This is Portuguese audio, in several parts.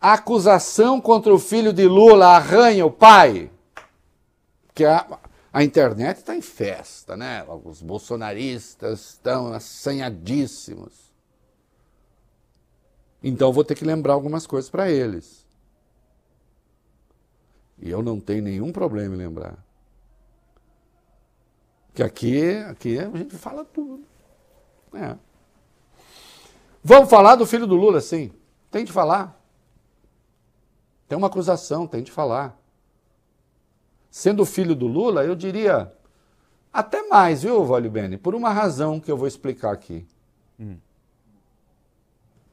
A acusação contra o filho de Lula arranha o pai. Que a, a internet está em festa, né? Os bolsonaristas estão assanhadíssimos. Então vou ter que lembrar algumas coisas para eles. E eu não tenho nenhum problema em lembrar. Que aqui, aqui a gente fala tudo. É. Vamos falar do filho do Lula, sim. Tem de falar. Tem uma acusação, tem de falar. Sendo filho do Lula, eu diria até mais, viu, Vale Bene? Por uma razão que eu vou explicar aqui. Hum.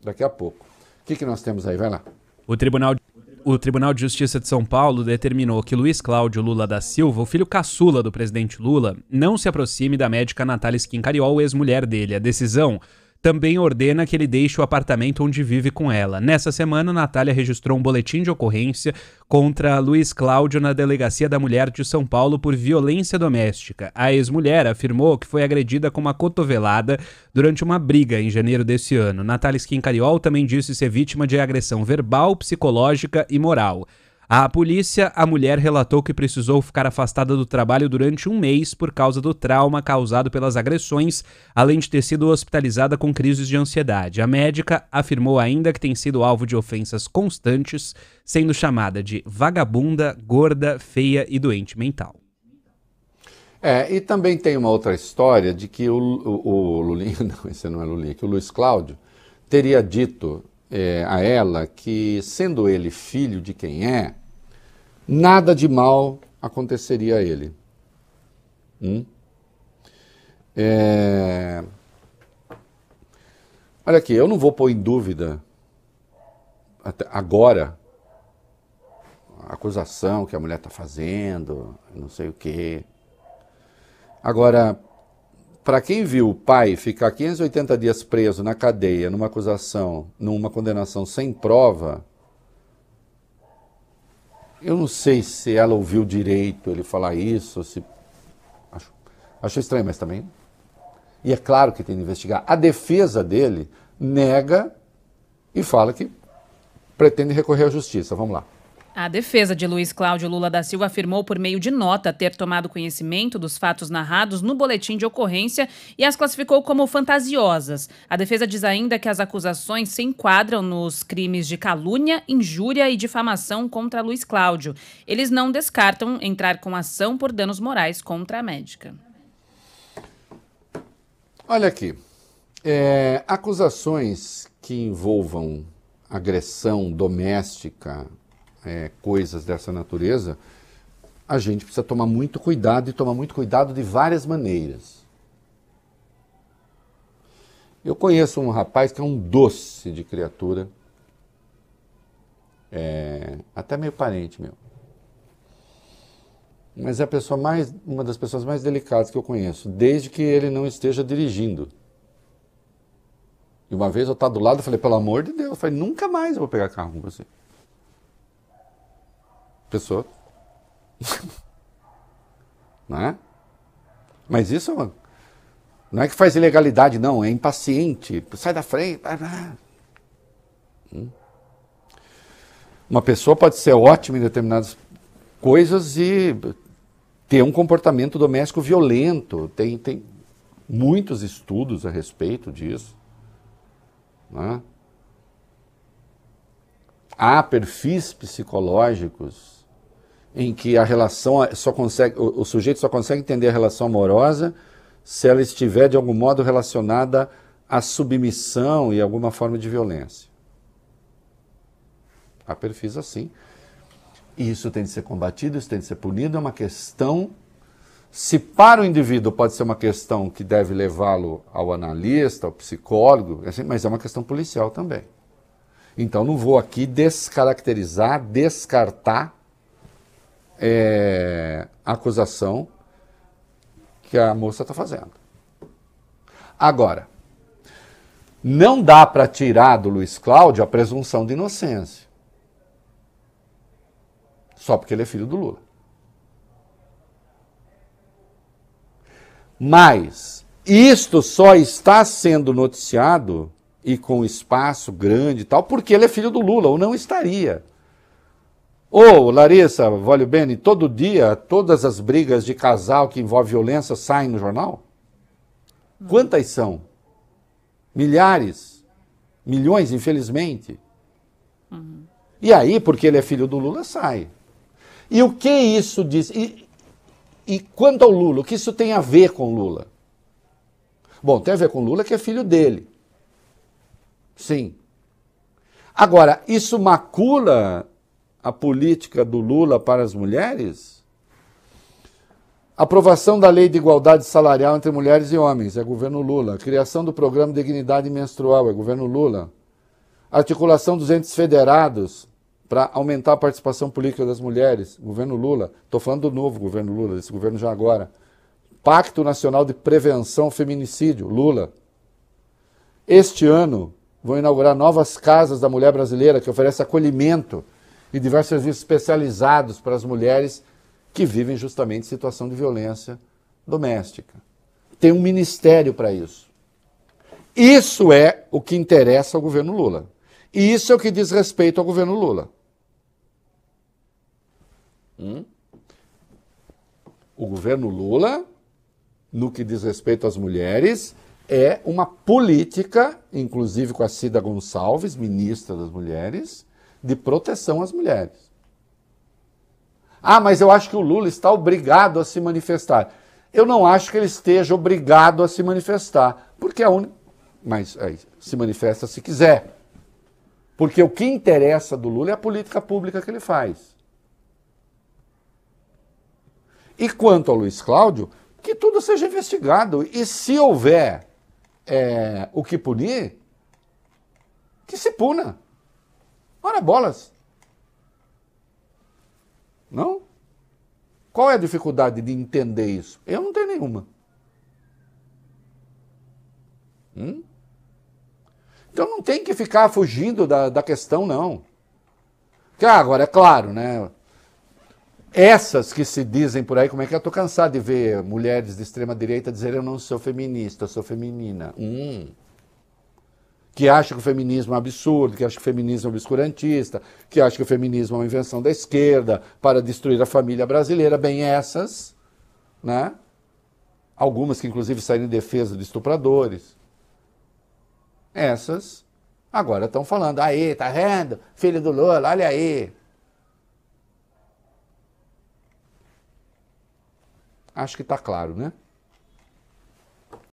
Daqui a pouco. O que, que nós temos aí? Vai lá. O Tribunal o Tribunal de Justiça de São Paulo determinou que Luiz Cláudio Lula da Silva, o filho caçula do presidente Lula, não se aproxime da médica Natália Schincariol, ex-mulher dele. A decisão também ordena que ele deixe o apartamento onde vive com ela. Nessa semana, Natália registrou um boletim de ocorrência contra Luiz Cláudio na Delegacia da Mulher de São Paulo por violência doméstica. A ex-mulher afirmou que foi agredida com uma cotovelada durante uma briga em janeiro desse ano. Natália Cariol também disse ser vítima de agressão verbal, psicológica e moral. À polícia, a mulher relatou que precisou ficar afastada do trabalho durante um mês por causa do trauma causado pelas agressões, além de ter sido hospitalizada com crises de ansiedade. A médica afirmou ainda que tem sido alvo de ofensas constantes, sendo chamada de vagabunda, gorda, feia e doente mental. É, e também tem uma outra história de que o, o, o Lulinha, não, esse não é Lulinha, que o Luiz Cláudio teria dito é, a ela que, sendo ele filho de quem é, nada de mal aconteceria a ele. Hum? É... Olha aqui, eu não vou pôr em dúvida agora a acusação que a mulher está fazendo, não sei o quê. Agora, para quem viu o pai ficar 580 dias preso na cadeia numa acusação, numa condenação sem prova, eu não sei se ela ouviu direito ele falar isso, se acho, acho estranho, mas também. E é claro que tem que investigar. A defesa dele nega e fala que pretende recorrer à justiça. Vamos lá. A defesa de Luiz Cláudio Lula da Silva afirmou por meio de nota ter tomado conhecimento dos fatos narrados no boletim de ocorrência e as classificou como fantasiosas. A defesa diz ainda que as acusações se enquadram nos crimes de calúnia, injúria e difamação contra Luiz Cláudio. Eles não descartam entrar com ação por danos morais contra a médica. Olha aqui. É, acusações que envolvam agressão doméstica, é, coisas dessa natureza, a gente precisa tomar muito cuidado e tomar muito cuidado de várias maneiras. Eu conheço um rapaz que é um doce de criatura, é, até meio parente meu. Mas é mais, uma das pessoas mais delicadas que eu conheço, desde que ele não esteja dirigindo. E uma vez eu estava do lado, e falei, pelo amor de Deus, eu falei, nunca mais eu vou pegar carro com você pessoa. não é? Mas isso é não é que faz ilegalidade, não, é impaciente. Sai da frente. Hum? Uma pessoa pode ser ótima em determinadas coisas e ter um comportamento doméstico violento. Tem, tem muitos estudos a respeito disso. Né? há perfis psicológicos em que a relação só consegue, o, o sujeito só consegue entender a relação amorosa se ela estiver de algum modo relacionada à submissão e alguma forma de violência. Há perfis assim. E isso tem de ser combatido, isso tem de ser punido, é uma questão. Se para o indivíduo pode ser uma questão que deve levá-lo ao analista, ao psicólogo, é assim, mas é uma questão policial também. Então não vou aqui descaracterizar, descartar é, a acusação que a moça está fazendo. Agora, não dá para tirar do Luiz Cláudio a presunção de inocência. Só porque ele é filho do Lula. Mas isto só está sendo noticiado e com espaço grande e tal, porque ele é filho do Lula, ou não estaria. Ou, oh, Larissa, Vólio Bene, todo dia, todas as brigas de casal que envolvem violência saem no jornal? Quantas são? Milhares? Milhões, infelizmente. Uhum. E aí, porque ele é filho do Lula, sai. E o que isso diz? E, e quanto ao Lula, o que isso tem a ver com Lula? Bom, tem a ver com Lula que é filho dele. Sim. Agora, isso macula a política do Lula para as mulheres? Aprovação da lei de igualdade salarial entre mulheres e homens, é governo Lula. Criação do programa Dignidade Menstrual, é governo Lula. Articulação dos entes federados para aumentar a participação política das mulheres, governo Lula. Estou falando do novo governo Lula, desse governo já agora. Pacto Nacional de Prevenção Feminicídio, Lula. Este ano, vão inaugurar novas casas da mulher brasileira que oferece acolhimento e diversos serviços especializados para as mulheres que vivem justamente situação de violência doméstica. Tem um ministério para isso. Isso é o que interessa ao governo Lula. E isso é o que diz respeito ao governo Lula. Hum? O governo Lula, no que diz respeito às mulheres, é uma política, inclusive com a Cida Gonçalves, ministra das Mulheres, de proteção às mulheres. Ah, mas eu acho que o Lula está obrigado a se manifestar. Eu não acho que ele esteja obrigado a se manifestar, porque a é única. Mas é se manifesta se quiser. Porque o que interessa do Lula é a política pública que ele faz. E quanto ao Luiz Cláudio, que tudo seja investigado. E se houver é, o que punir, que se puna. Ora, bolas. Não? Qual é a dificuldade de entender isso? Eu não tenho nenhuma. Hum? Então não tem que ficar fugindo da, da questão, não. Que ah, agora, é claro, né? Essas que se dizem por aí, como é que é? eu tô cansado de ver mulheres de extrema direita dizerem eu não sou feminista, eu sou feminina. Hum. Que acham que o feminismo é um absurdo, que acham que o feminismo é obscurantista, que acham que o feminismo é uma invenção da esquerda para destruir a família brasileira. Bem, essas, né? Algumas que inclusive saíram em defesa de estupradores. Essas agora estão falando, aí, tá vendo? Filho do Lula, olha aí. Acho que está claro, né?